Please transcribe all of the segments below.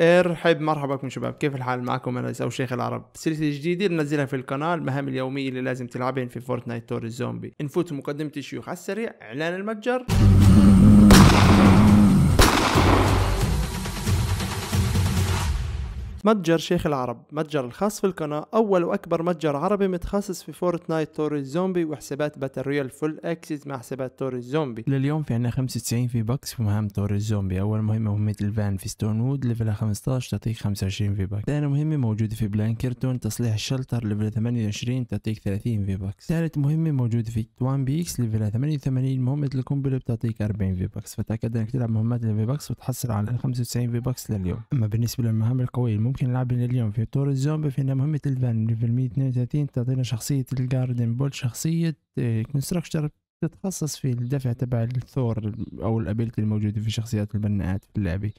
ارحب مرحبا بكم شباب كيف الحال معكم انا او شيخ العرب سلسله جديده بنزلها في القناه المهام اليوميه اللي لازم تلعبين في فورتنايت تور الزومبي نفوت مقدمه الشيوخ على السريع اعلان المتجر متجر شيخ العرب متجر الخاص في القناة أول وأكبر متجر عربي متخصص في فورتنايت تور الزومبي وحسابات باتل رويال فول اكسس مع حسابات تور الزومبي لليوم في عندنا 95 في باكس في مهام تور الزومبي أول مهمة مهمة الفان في ستون وود ليفلها 15 تعطيك 25 في باكس ثاني مهمة موجودة في بلانكرتون تصليح الشلتر ليفل 28 تعطيك 30 في باكس ثالث مهمة موجودة في توان بيكس ليفلها 88 مهمة القنبلة بتعطيك 40 في باكس فتأكد أنك تلعب مهمات الفي باكس وتحصل على 95 في باكس لليوم أما بالنسبة للمهام القوية يمكن نلعبها اليوم في طور الزومبي فينا مهمة الفان ليفل 132 تعطينا شخصية الجاردن بول شخصية كونستراكشر آه، تتخصص في الدفع تبع الثور أو الأبيلتي الموجودة في شخصيات البناءات في اللعبة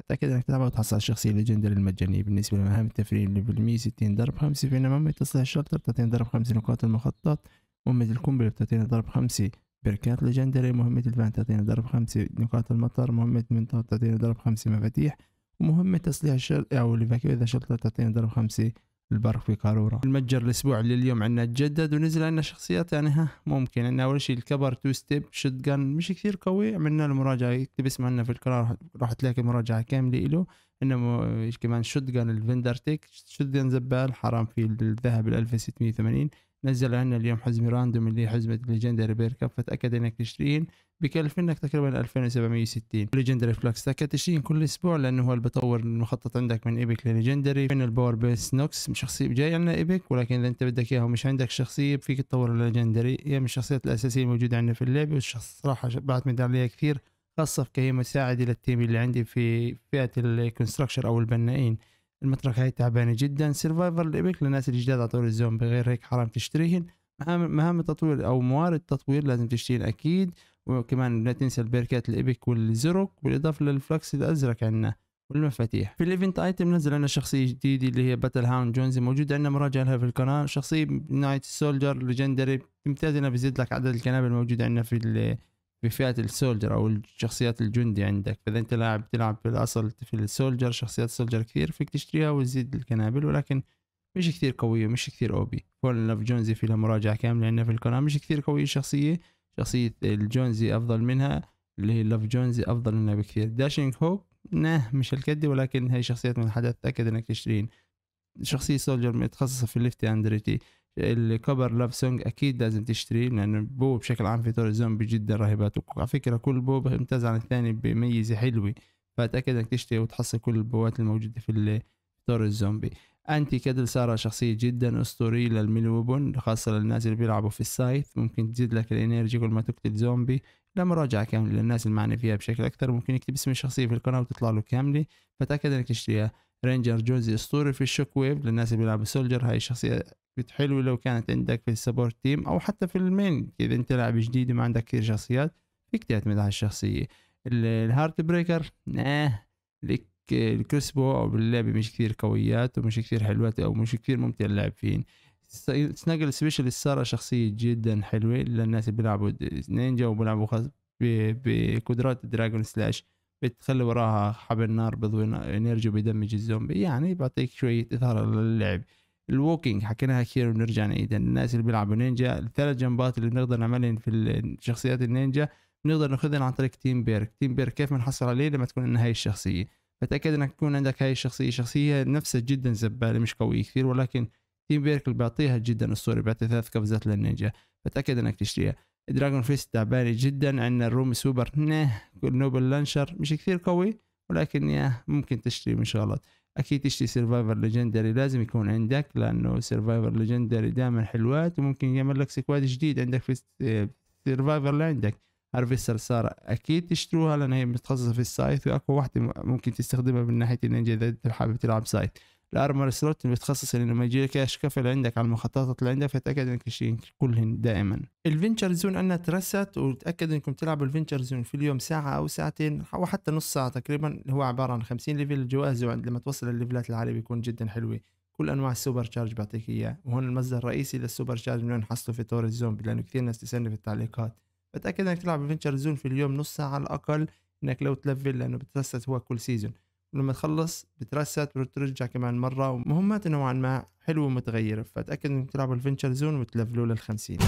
أتأكد أنك تلعبها وتحصل الشخصية الليجندر المجانية بالنسبة لمهام التفريم ليفل 160 ضرب خمسة فينا مهمة تصليح الشلتر تعطينا ضرب خمسة نقاط المخطط مهمة القنبلة تعطينا ضرب خمسة بركات ليجندري مهمة الفان تعطينا ضرب خمسة نقاط المطر مهمة منطقة تعطينا ضرب خمسة مفاتيح ومهمة تصليح الشرطة أو إذا شرطة تعطينا ضرب خمسة البرق في قارورة المتجر الأسبوع لليوم عندنا تجدد ونزل عندنا شخصيات يعني ها ممكن عندنا أول شيء الكبر تو ستيب شوت جان مش كثير قوي عملنا له مراجعة اكتب اسمه عندنا في القناة راح تلاقي مراجعة كاملة إله إنه كمان شوت جان الفندر تيك شوت جان زبال حرام في الذهب ال 1680 نزل عنا اليوم حزمة راندوم اللي هي حزمة ليجندري بير كاب فتأكد انك تشترين بكلف منك تقريبا 2760 ليجندري فلكس تأكد تشترين كل اسبوع لانه هو اللي بطور المخطط عندك من ايبك لليجندري من الباور بيس نوكس شخصية جاي عنا ايبك ولكن اذا انت بدك اياها ومش عندك شخصية فيك تطور الليجندري هي من الشخصيات الاساسية الموجودة عندنا في اللعبة والشخص صراحة بعتمد عليها كثير خاصة كهي مساعدة للتيم اللي عندي في فئة الكونستراكشر او البنائين المطرقة هاي تعبانه جدا سرفايفر الابيك للناس الجداد على طول الزومبي غير هيك حرام تشتريهن مهام التطوير او موارد التطوير لازم تشتريهن اكيد وكمان لا تنسى البركات الابيك والزروك بالاضافه للفلكس الازرق عندنا والمفاتيح في الايفنت ايتم نزل لنا شخصيه جديده اللي هي باتل هاوند جونز موجودة عندنا مراجعه لها في القناه شخصيه نايت سولجر ليجندري ممتازة انها بزيد لك عدد الكنابل الموجوده عندنا في بفئه السولجر او الشخصيات الجندي عندك فاذا انت لاعب تلعب في الاصل في السولجر شخصيات السولجر كثير فيك تشتريها وتزيد الكنابل ولكن مش كثير قويه مش كثير او بي لاف جونزي في لها مراجعه كامله عندنا في القناه مش كثير قويه الشخصيه شخصيه الجونزي افضل منها اللي هي لاف جونزي افضل منها بكثير داشينج هوك نه مش الكدي ولكن هي شخصيات من الحدث تاكد انك تشترين شخصيه سولجر متخصصه في الليفتي اندريتي الكبر لاف سونج اكيد لازم تشتريه لان البو بشكل عام في دور الزومبي جدا رهيبات وعلى فكره كل بو بيمتاز عن الثاني بميزه حلوه فاتاكد انك تشتري وتحصل كل البوات الموجوده في دور الزومبي انتي كادل سارة شخصية جدا اسطورية للميلوبون ويبون خاصة للناس اللي بيلعبوا في السايت ممكن تزيد لك الانرجي كل ما تقتل زومبي لمراجعة كاملة للناس المعنى فيها بشكل اكثر ممكن يكتب اسم الشخصية في القناة وتطلع له كاملة فتأكد انك تشتريها رينجر جوزي اسطوري في الشوك ويف للناس اللي بيلعبوا سولجر هاي الشخصية كنت حلو لو كانت عندك في السبورت تيم او حتى في المين اذا انت لاعب جديد وما عندك كثير شخصيات فيك تعتمد على الشخصيه الهارت بريكر اه لك الكريسبو او باللعبه مش كثير قويات ومش كثير حلوات او مش كثير ممتع اللعب فيهن سناجل سبيشال صار شخصية جدا حلوة للناس اللي بيلعبوا نينجا وبيلعبوا خاص بقدرات دراجون سلاش بتخلي وراها حبل نار بضوي انرجي بيدمج الزومبي يعني بيعطيك شوية اثارة للعب الووكينج حكيناها كثير بنرجع نعيدها يعني الناس اللي بيلعبوا نينجا الثلاث جنبات اللي بنقدر نعملهم في شخصيات النينجا بنقدر ناخذهم عن طريق تيم بيرك تيم بيرك كيف بنحصل عليه لما تكون عندنا هاي الشخصيه فتاكد انك تكون عندك هاي الشخصيه شخصيه نفسها جدا زباله مش قويه كثير ولكن تيم بيرك اللي بيعطيها جدا اسطوري بيعطي ثلاث قفزات للنينجا فتاكد انك تشتريها دراجون فيست تعبانه جدا عندنا الروم سوبر نه نوبل لانشر مش كثير قوي ولكن يا ممكن تشتري ان شاء الله اكيد تشتري سيرفايفر ليجندري لازم يكون عندك لانه سيرفايفر ليجندري دائما حلوات وممكن يعمل لك سكواد جديد عندك في السيرفايفر اللي عندك هارفيستر سارة اكيد تشتروها لان هي متخصصه في السايت واقوى واحده ممكن تستخدمها من ناحيه النينجا اذا انت حابب تلعب سايث الارمر سلوت اللي بتخصص انه لما يجي لك الشكاف اللي عندك على المخططات اللي عندك فتاكد انك شيء كلهن دائما الفينشر زون انها ترست وتاكد انكم تلعبوا الفينشر زون في اليوم ساعه او ساعتين او حتى نص ساعه تقريبا هو عباره عن 50 ليفل الجوائز لما توصل الليفلات العاليه بيكون جدا حلوه كل انواع السوبر شارج بعطيك اياه وهون المصدر الرئيسي للسوبر شارج من وين حصله في تور الزومبي لانه كثير ناس تسالني في التعليقات بتاكد انك تلعب الفينشر زون في اليوم نص ساعه على الاقل انك لو تلفل لانه بترست هو كل سيزون ولما تخلص بترست وترجع كمان مرة ومهمات نوعا ما حلوة ومتغيرة فتأكد انك تلعب الفينشر زون وتلفلو للخمسين